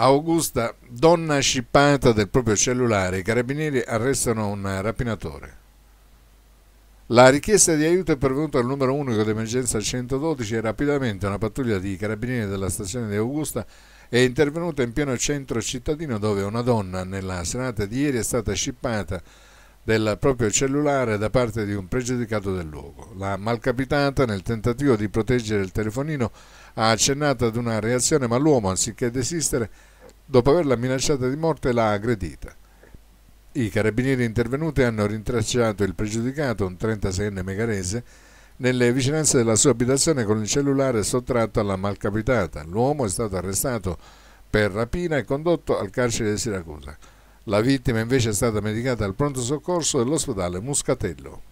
Augusta, donna scippata del proprio cellulare, i carabinieri arrestano un rapinatore. La richiesta di aiuto è pervenuta al numero unico di emergenza 112 e rapidamente una pattuglia di carabinieri della stazione di Augusta è intervenuta in pieno centro cittadino dove una donna nella serata di ieri è stata scippata del proprio cellulare da parte di un pregiudicato del luogo. La malcapitata, nel tentativo di proteggere il telefonino, ha accennato ad una reazione, ma l'uomo, anziché desistere, dopo averla minacciata di morte, l'ha aggredita. I carabinieri intervenuti hanno rintracciato il pregiudicato, un 36enne megarese, nelle vicinanze della sua abitazione con il cellulare sottratto alla malcapitata. L'uomo è stato arrestato per rapina e condotto al carcere di Siracusa. La vittima invece è stata medicata al pronto soccorso dell'ospedale Muscatello.